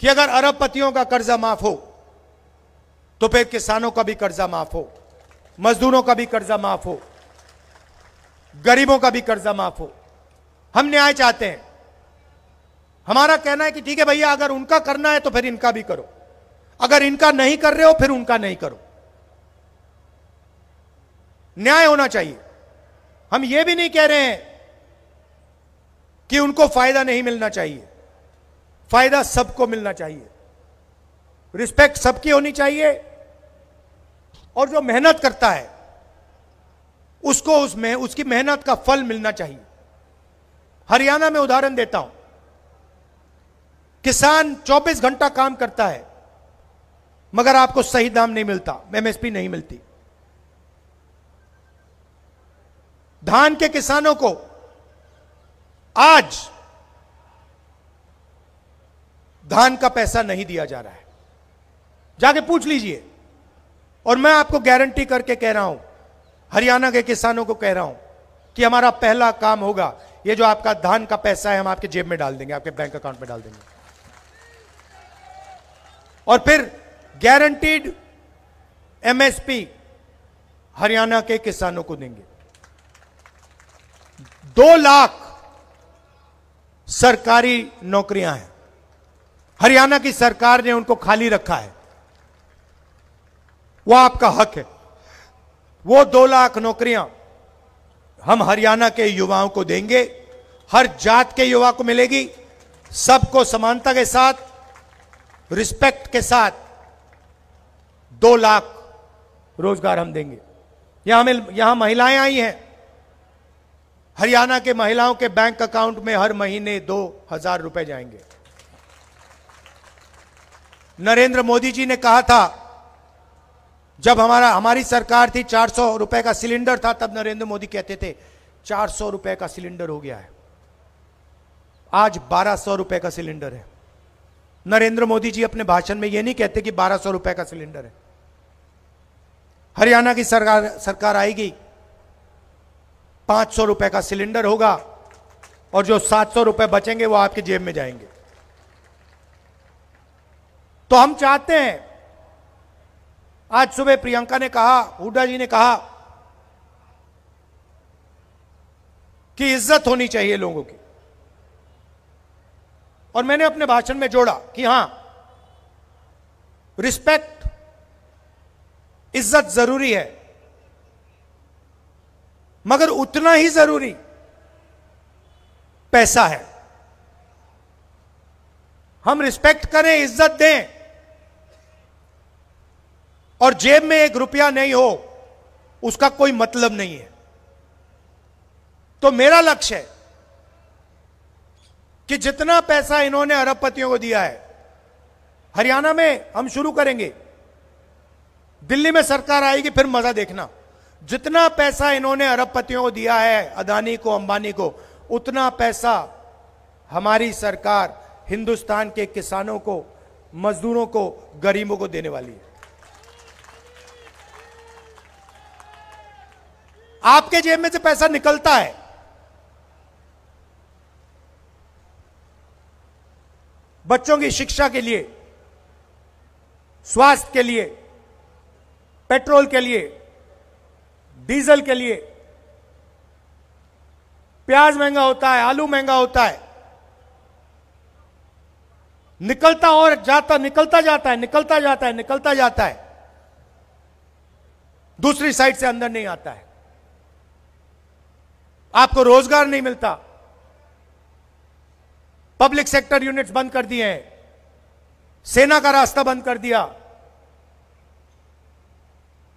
Speaker 6: कि अगर अरबपतियों का कर्जा माफ हो तो फिर किसानों का भी कर्जा माफ हो मजदूरों का भी कर्जा माफ हो गरीबों का भी कर्जा माफ हो हम न्याय चाहते हैं हमारा कहना है कि ठीक है भैया अगर उनका करना है तो फिर इनका भी करो अगर इनका नहीं कर रहे हो फिर उनका नहीं करो न्याय होना चाहिए हम यह भी नहीं कह रहे हैं कि उनको फायदा नहीं मिलना चाहिए फायदा सबको मिलना चाहिए रिस्पेक्ट सबकी होनी चाहिए और जो मेहनत करता है उसको उसमें उसकी मेहनत का फल मिलना चाहिए हरियाणा में उदाहरण देता हूं किसान 24 घंटा काम करता है मगर आपको सही दाम नहीं मिलता एमएसपी नहीं मिलती धान के किसानों को आज धान का पैसा नहीं दिया जा रहा है जाके पूछ लीजिए और मैं आपको गारंटी करके कह रहा हूं हरियाणा के किसानों को कह रहा हूं कि हमारा पहला काम होगा ये जो आपका धान का पैसा है हम आपके जेब में डाल देंगे आपके बैंक अकाउंट में डाल देंगे और फिर गारंटीड एमएसपी हरियाणा के किसानों को देंगे दो लाख सरकारी नौकरियां हैं हरियाणा की सरकार ने उनको खाली रखा है वह आपका हक है वो दो लाख नौकरियां हम हरियाणा के युवाओं को देंगे हर जात के युवा को मिलेगी सबको समानता के साथ रिस्पेक्ट के साथ दो लाख रोजगार हम देंगे यहां में यहां महिलाएं आई हैं हरियाणा के महिलाओं के बैंक अकाउंट में हर महीने दो हजार रुपए जाएंगे नरेंद्र मोदी जी ने कहा था जब हमारा हमारी सरकार थी चार सौ रुपए का सिलेंडर था तब नरेंद्र मोदी कहते थे चार सौ रुपए का सिलेंडर हो गया है आज बारह सौ रुपए का सिलेंडर है नरेंद्र मोदी जी अपने भाषण में यह नहीं कहते कि बारह सौ रुपए का सिलेंडर है हरियाणा की सरकार सरकार आएगी पांच सौ रुपए का सिलेंडर होगा और जो सात सौ रुपए बचेंगे वो आपके जेब में जाएंगे तो हम चाहते हैं आज सुबह प्रियंका ने कहा हुडा जी ने कहा कि इज्जत होनी चाहिए लोगों की और मैंने अपने भाषण में जोड़ा कि हां रिस्पेक्ट इज्जत जरूरी है मगर उतना ही जरूरी पैसा है हम रिस्पेक्ट करें इज्जत दें और जेब में एक रुपया नहीं हो उसका कोई मतलब नहीं है तो मेरा लक्ष्य है कि जितना पैसा इन्होंने अरबपतियों को दिया है हरियाणा में हम शुरू करेंगे दिल्ली में सरकार आएगी फिर मजा देखना जितना पैसा इन्होंने अरबपतियों को दिया है अदानी को अंबानी को उतना पैसा हमारी सरकार हिंदुस्तान के किसानों को मजदूरों को गरीबों को देने वाली है आपके जेब में से पैसा निकलता है बच्चों की शिक्षा के लिए स्वास्थ्य के लिए पेट्रोल के लिए डीजल के लिए प्याज महंगा होता है आलू महंगा होता है निकलता और जाता निकलता जाता है निकलता जाता है निकलता जाता है दूसरी साइड से अंदर नहीं आता है आपको रोजगार नहीं मिलता पब्लिक सेक्टर यूनिट्स बंद कर दिए हैं सेना का रास्ता बंद कर दिया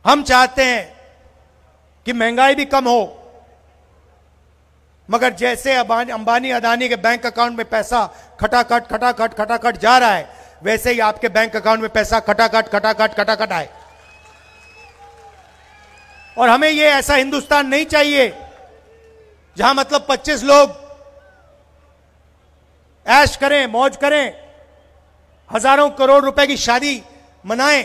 Speaker 6: हम चाहते हैं कि महंगाई भी कम हो मगर जैसे अंबानी अदानी के बैंक अकाउंट में पैसा खटाखट खटाखट खटाखट जा रहा है वैसे ही आपके बैंक अकाउंट में पैसा खटाखट खटाखट खटाखट आए और हमें यह ऐसा हिंदुस्तान नहीं चाहिए जहां मतलब 25 लोग ऐश करें मौज करें हजारों करोड़ रुपए की शादी मनाएं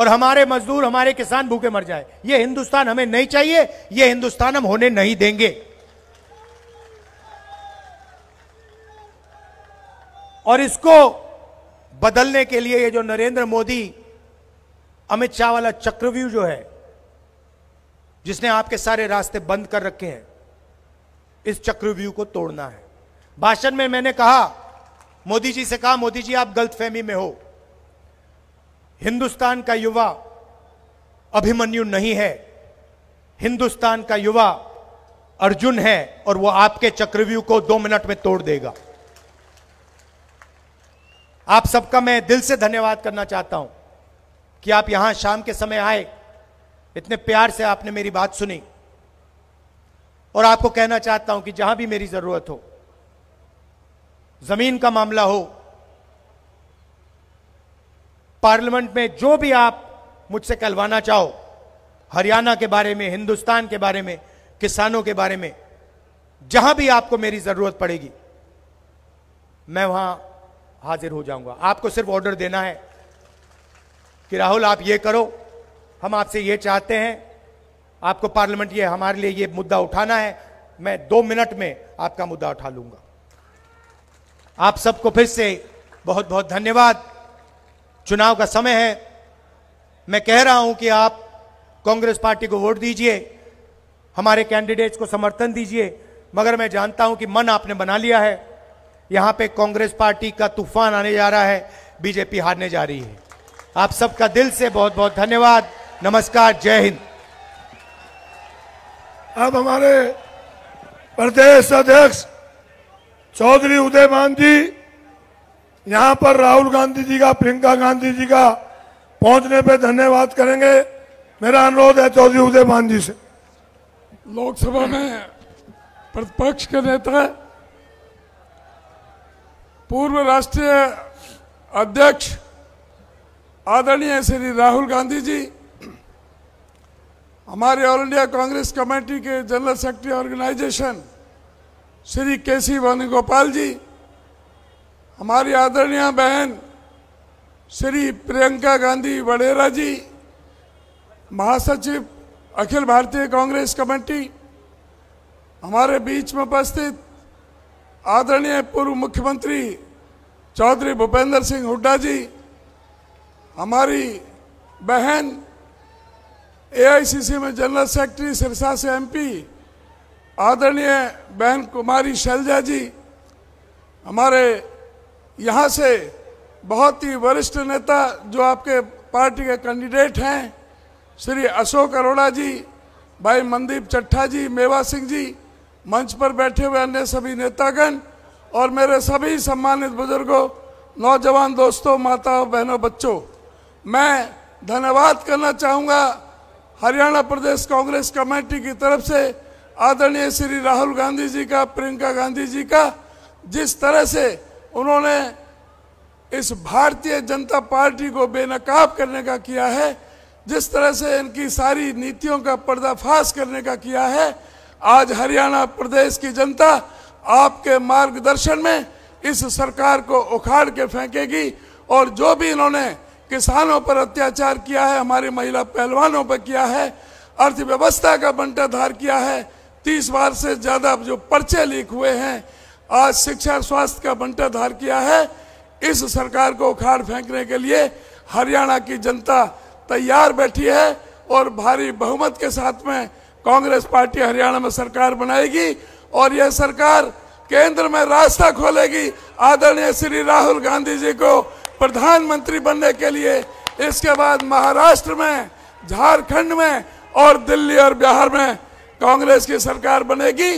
Speaker 6: और हमारे मजदूर हमारे किसान भूखे मर जाए यह हिंदुस्तान हमें नहीं चाहिए यह हिंदुस्तान हम होने नहीं देंगे और इसको बदलने के लिए ये जो नरेंद्र मोदी अमित शाह वाला चक्रव्यूह जो है जिसने आपके सारे रास्ते बंद कर रखे हैं इस चक्रव्यूह को तोड़ना है भाषण में मैंने कहा मोदी जी से कहा मोदी जी आप गलतफहमी में हो हिंदुस्तान का युवा अभिमन्यु नहीं है हिंदुस्तान का युवा अर्जुन है और वो आपके चक्रव्यूह को दो मिनट में तोड़ देगा आप सबका मैं दिल से धन्यवाद करना चाहता हूं कि आप यहां शाम के समय आए इतने प्यार से आपने मेरी बात सुनी और आपको कहना चाहता हूं कि जहां भी मेरी जरूरत हो जमीन का मामला हो पार्लियामेंट में जो भी आप मुझसे कहलवाना चाहो हरियाणा के बारे में हिंदुस्तान के बारे में किसानों के बारे में जहां भी आपको मेरी जरूरत पड़ेगी मैं वहां हाजिर हो जाऊंगा आपको सिर्फ ऑर्डर देना है कि राहुल आप ये करो हम आपसे ये चाहते हैं आपको पार्लियामेंट ये हमारे लिए ये मुद्दा उठाना है मैं दो मिनट में आपका मुद्दा उठा लूंगा आप सबको फिर से बहुत बहुत धन्यवाद चुनाव का समय है मैं कह रहा हूं कि आप कांग्रेस पार्टी को वोट दीजिए हमारे कैंडिडेट्स को समर्थन दीजिए मगर मैं जानता हूं कि मन आपने बना लिया है यहां पे कांग्रेस पार्टी का तूफान आने जा रहा है बीजेपी हारने जा रही है आप सबका दिल से बहुत बहुत धन्यवाद नमस्कार जय हिंद अब हमारे प्रदेश अध्यक्ष चौधरी उदयमान जी
Speaker 2: यहाँ पर राहुल गांधी जी का प्रियंका गांधी जी का पहुंचने पे धन्यवाद करेंगे मेरा अनुरोध है चौधरी उदयमान जी से लोकसभा
Speaker 7: में प्रतिपक्ष के नेता पूर्व राष्ट्रीय अध्यक्ष आदरणीय श्री राहुल गांधी जी हमारे ऑल इंडिया कांग्रेस कमेटी के general secretary organisation Shri K C Venugopal जी हमारी आदरणीय बहन श्री प्रियंका गांधी वडेरा जी महासचिव अखिल भारतीय कांग्रेस कमेटी हमारे बीच में उपस्थित आदरणीय पूर्व मुख्यमंत्री चौधरी भूपेंद्र सिंह हुड्डा जी हमारी बहन एआईसीसी में जनरल सेक्रेटरी सिरसा से एमपी आदरणीय बहन कुमारी शैलजा जी हमारे यहाँ से बहुत ही वरिष्ठ नेता जो आपके पार्टी के कैंडिडेट हैं श्री अशोक अरोड़ा जी भाई मनदीप चट्ठा जी मेवा सिंह जी मंच पर बैठे हुए अन्य सभी नेतागण और मेरे सभी सम्मानित बुजुर्गों नौजवान दोस्तों माताओं बहनों बच्चों मैं धन्यवाद करना चाहूँगा हरियाणा प्रदेश कांग्रेस कमेटी की तरफ से आदरणीय श्री राहुल गांधी जी का प्रियंका गांधी जी का जिस तरह से उन्होंने इस भारतीय जनता पार्टी को बेनकाब करने का किया है जिस तरह से इनकी सारी नीतियों का पर्दाफाश करने का किया है आज हरियाणा प्रदेश की जनता आपके मार्गदर्शन में इस सरकार को उखाड़ के फेंकेगी और जो भी इन्होंने किसानों पर अत्याचार किया है हमारे महिला पहलवानों पर किया है अर्थव्यवस्था का बंटाधार किया है तीस बार से ज़्यादा जो पर्चे लीक हुए हैं आज शिक्षा स्वास्थ्य का बंटाधार किया है इस सरकार को उखाड़ फेंकने के लिए हरियाणा की जनता तैयार बैठी है और भारी बहुमत के साथ में कांग्रेस पार्टी हरियाणा में सरकार बनाएगी और यह सरकार केंद्र में रास्ता खोलेगी आदरणीय श्री राहुल गांधी जी को प्रधानमंत्री बनने के लिए इसके बाद महाराष्ट्र में झारखंड में और दिल्ली और बिहार में कांग्रेस की सरकार बनेगी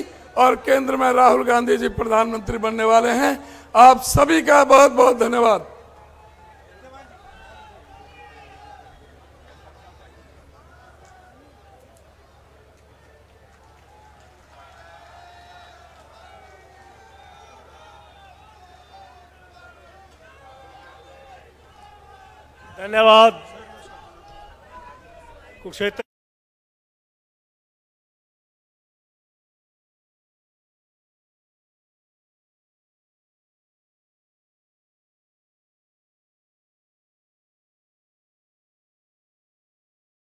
Speaker 7: और केंद्र में राहुल गांधी जी प्रधानमंत्री बनने वाले हैं आप सभी का बहुत बहुत धन्यवाद
Speaker 1: धन्यवाद
Speaker 6: कुक्षेत्र